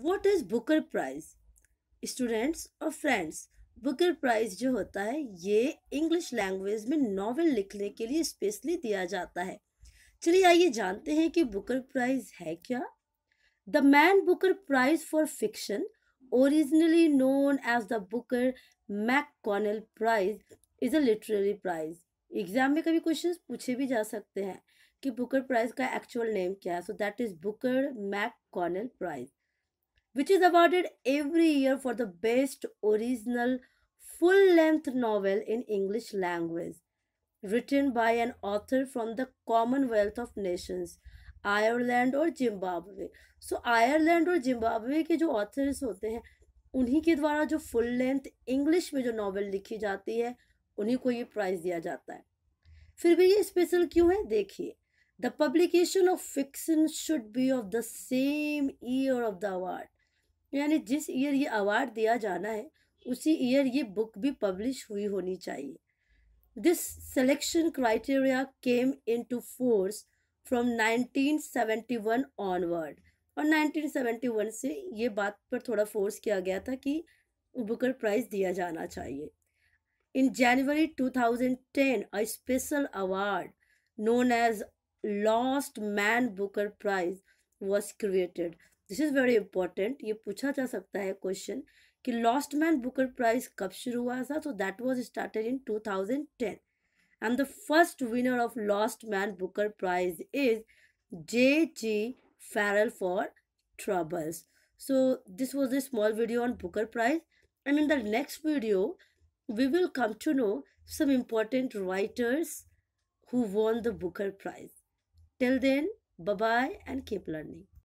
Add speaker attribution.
Speaker 1: What is Booker prize students और friends Booker prize जो होता है ये इंग्लिश लैंग्वेज में नॉवल लिखने के लिए स्पेशली दिया जाता है चलिए आइए जानते हैं कि बुकर प्राइज है क्या the Man Booker prize for fiction known as the Booker McConnell prize is a literary prize exam में कभी क्वेश्चन पूछे भी जा सकते हैं कि बुकर प्राइज का एक्चुअल नेम क्या है so that is Booker McConnell prize which is awarded every year for the best original full length novel in English language, written by an author from the Commonwealth of Nations, Ireland or Zimbabwe. so, Ireland or Zimbabwe ke jo authors hote hain, उन्हीं के द्वारा जो full length English में जो novel लिखी जाती है उन्हीं को ये प्राइज़ दिया जाता है फिर भी ये स्पेशल क्यों है देखिए the publication of fiction should be of the same year of the award यानी जिस ईयर ये अवार्ड दिया जाना है उसी ईयर ये बुक भी पब्लिश हुई होनी चाहिए this selection criteria came into force from 1971 onward और 1971 से ये बात पर थोड़ा फोर्स किया गया था कि बुकर प्राइज़ दिया जाना चाहिए in January 2010 a special award known as lost Man Booker prize was created this is very important ये पूछा जा सकता है क्वेश्चन कि लॉस्ट मैन बुकर प्राइज कब शुरू हुआ था तो that was started in two thousand ten and the first winner of lost Man Booker prize is J G Farrell for Troubles so this was the small video on Booker prize and in the next video we will come to know some important writers who won the Booker prize till then bye bye and keep learning